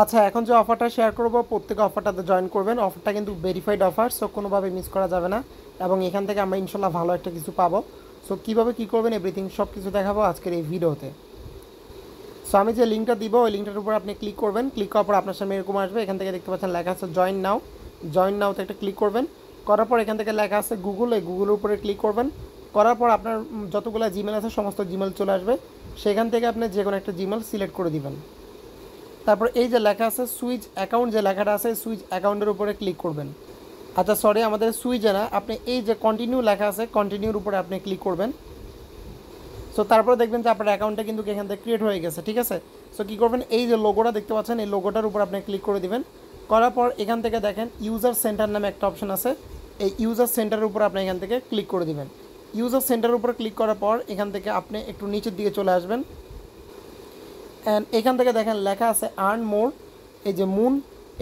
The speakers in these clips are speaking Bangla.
আচ্ছা এখন যে অফারটা শেয়ার করবো প্রত্যেক অফারটাতে জয়েন করবেন অফারটা কিন্তু ভেরিফাইড অফার সো কোনোভাবে মিস করা যাবে না এবং এখান থেকে আমরা ইনশাল্লাহ ভালো একটা কিছু পাবো সো কীভাবে কী করবেন এভরিথিং সব কিছু দেখাবো আজকের এই ভিডিওতে সো আমি যে লিঙ্কটা দিব ওই লিঙ্কটার উপর আপনি ক্লিক করবেন ক্লিক করার পর আপনার সামনে এরকম আসবে এখান থেকে দেখতে পাচ্ছেন লেখা আছে জয়েন নাও জয়েন নাওতে একটা ক্লিক করবেন করার পর এখান থেকে লেখা আছে গুগল এই গুগলের উপরে ক্লিক করবেন করার পর আপনার যতগুলো জিমেল আছে সমস্ত জিমেল চলে আসবে সেখান থেকে আপনি যে কোনো একটা জিমেল সিলেক্ট করে দিবেন তারপর এই যে লেখা আছে সুইচ অ্যাকাউন্ট যে লেখাটা আছে সুইচ অ্যাকাউন্টের উপরে ক্লিক করবেন আচ্ছা সরি আমাদের সুইচে না আপনি এই যে কন্টিনিউ লেখা আছে কন্টিনিউর উপরে আপনি ক্লিক করবেন সো তারপরে দেখবেন যে আপনার অ্যাকাউন্টটা কিন্তু এখান থেকে ক্রিয়েট হয়ে গেছে ঠিক আছে সো কী করবেন এই যে লোগোটা দেখতে পাচ্ছেন এই লোগোটার উপর আপনি ক্লিক করে দিবেন করার পর এখান থেকে দেখেন ইউজার সেন্টার নামে একটা অপশন আছে এই ইউজার সেন্টারের উপর আপনি এখান থেকে ক্লিক করে দিবেন ইউজার সেন্টারের উপর ক্লিক করার পর এখান থেকে আপনি একটু নিচের দিকে চলে আসবেন অ্যান্ড এখান থেকে দেখেন লেখা আছে আর্ন মোর এই যে মুন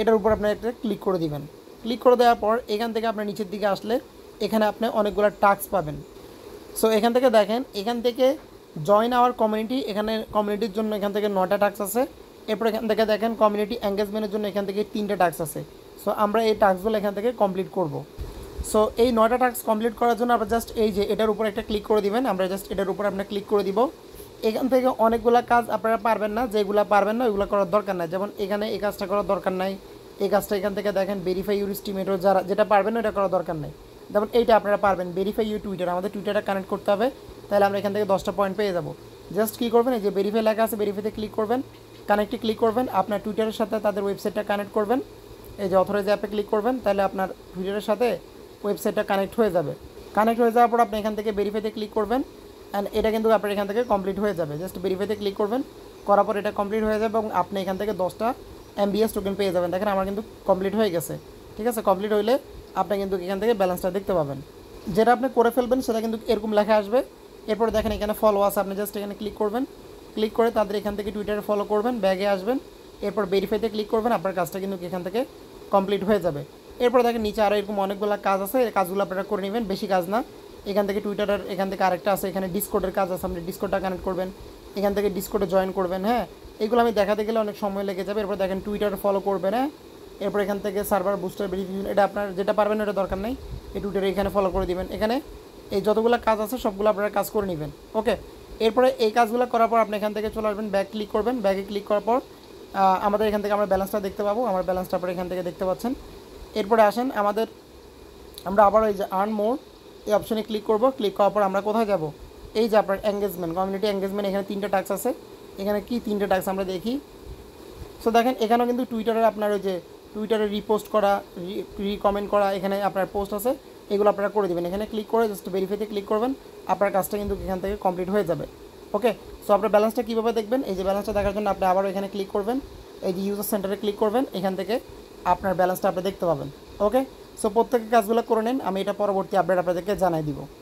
এটার উপর আপনি একটা ক্লিক করে দিবেন ক্লিক করে দেওয়ার পর এখান থেকে আপনি নিচের দিকে আসলে এখানে আপনি অনেকগুলো টাক্স পাবেন সো এখান থেকে দেখেন এখান থেকে জয়েন আওয়ার কমিউনিটি এখানে কমিউনিটির জন্য এখান থেকে নটা টাক্স আছে এরপর এখান থেকে দেখেন কমিউনিটি এঙ্গেজমেন্টের জন্য এখান থেকে তিনটা টাক্স আছে সো আমরা এই টাক্সগুলো এখান থেকে কমপ্লিট করব সো এই নটা টাক্স কমপ্লিট করার জন্য আপনার জাস্ট এই যে এটার উপর একটা ক্লিক করে দিবেন আমরা জাস্ট এটার উপর আপনার ক্লিক করে দিব এখান থেকে অনেকগুলা কাজ আপনারা পারবেন না যেগুলো পারবেন না ওইগুলো করার দরকার নাই যেমন এখানে এই কাজটা করার দরকার নাই এই কাজটা এখান থেকে দেখেন ভেরিফাই ইউর স্টিমেটও যারা যেটা পারবেন ওটা করার দরকার নাই যেমন এইটা আপনারা পারবেন ভেরিফাই ইউ টুইটার আমাদের টুইটারটা কানেক্ট করতে হবে তাহলে আমরা এখান থেকে দশটা পয়েন্ট পেয়ে যাব জাস্ট কী করবেন এই যে ভেরিফাই লেখা আছে ভেরিফাইতে ক্লিক করবেন কানেক্টে ক্লিক করবেন আপনার টুইটারের সাথে তাদের ওয়েবসাইটটা কানেক্ট করবেন এই যে অথরাইজ অ্যাপে ক্লিক করবেন তাহলে আপনার টুইটারের সাথে ওয়েবসাইটটা কানেক্ট হয়ে যাবে কানেক্ট হয়ে যাওয়ার পর আপনি এখান থেকে ভেরিফাইতে ক্লিক করবেন অ্যান্ড এটা কিন্তু আপনার এখান থেকে কমপ্লিট হয়ে যাবে জাস্ট ভেরিফাইতে ক্লিক করবেন করার পর এটা কমপ্লিট হয়ে যাবে এবং আপনি এখান থেকে দশটা এমবিএস টোকেন পেয়ে যাবেন দেখেন আমার কিন্তু কমপ্লিট হয়ে গেছে ঠিক আছে কমপ্লিট হইলে আপনি কিন্তু এখান থেকে ব্যালেন্সটা দেখতে পাবেন যেটা আপনি করে ফেলবেন সেটা কিন্তু এরকম লেখা আসবে এরপরে দেখেন এখানে ফলো আছে আপনি জাস্ট এখানে ক্লিক করবেন ক্লিক করে তাদের এখান থেকে টুইটারে ফলো করবেন ব্যাগে আসবেন এরপর ভেরিফাইতে ক্লিক করবেন আপনার কাজটা কিন্তু এখান থেকে কমপ্লিট হয়ে যাবে এরপর দেখেন নিচে আরও এরকম অনেকগুলো কাজ আছে এই কাজগুলো আপনারা করে নেবেন বেশি কাজ না এখান থেকে টুইটারের এখান থেকে আরেকটা আছে এখানে ডিসকোডের কাজ আছে আপনি ডিসকোডটা কানেক্ট করবেন এখান থেকে ডিসকোডে জয়েন করবেন হ্যাঁ এগুলো আমি দেখাতে গেলে অনেক সময় লেগে যাবে এরপর দেখেন টুইটার ফলো করবেন হ্যাঁ এরপর এখান থেকে সার্ভার বুস্টার ভেরিফিকেশন এটা আপনার যেটা পারবেন এটা দরকার নেই এই টুইটারে এখানে ফলো করে দিবেন এখানে এই যতগুলো কাজ আছে সবগুলো আপনারা কাজ করে নেবেন ওকে এরপরে এই কাজগুলো করার পর আপনি এখান থেকে চলে আসবেন ব্যাক ক্লিক করবেন ব্যাকে ক্লিক করার পর আমাদের এখান থেকে আমরা ব্যালেন্সটা দেখতে পাবো আমার ব্যালেন্সটা আপনারা এখান থেকে দেখতে পাচ্ছেন এরপরে আসেন আমাদের আমরা আবার ওই যে আর্ন মোড এই অপশনে ক্লিক করব ক্লিক করার পর আমরা কোথায় যাব এই যে আপনার এঙ্গেজমেন্ট কমিউনিটি এঙ্গেজমেন্ট এখানে তিনটে ট্যাক্স আছে এখানে কি তিনটে ট্যাক্স আমরা দেখি সো দেখেন এখানেও কিন্তু টুইটারে আপনার ওই যে টুইটারে রিপোস্ট করা রিকমেন্ড করা এখানে আপনার পোস্ট আছে এগুলো আপনারা করে দেবেন এখানে ক্লিক করে জাস্ট ভেরিফাইতে ক্লিক করবেন আপনার কাজটা কিন্তু এখান থেকে কমপ্লিট হয়ে যাবে ওকে সো আপনার ব্যালেন্সটা কীভাবে দেখবেন এই যে ব্যালেন্সটা দেখার জন্য আপনি আবারও এখানে ক্লিক করবেন এই যে ইউজার সেন্টারে ক্লিক করবেন এখান থেকে আপনার ব্যালেন্সটা আপনি দেখতে পাবেন ওকে সো প্রত্যেকে কাজগুলো করে নিন আমি এটা পরবর্তী আপডেট আপনাদেরকে জানাই দিব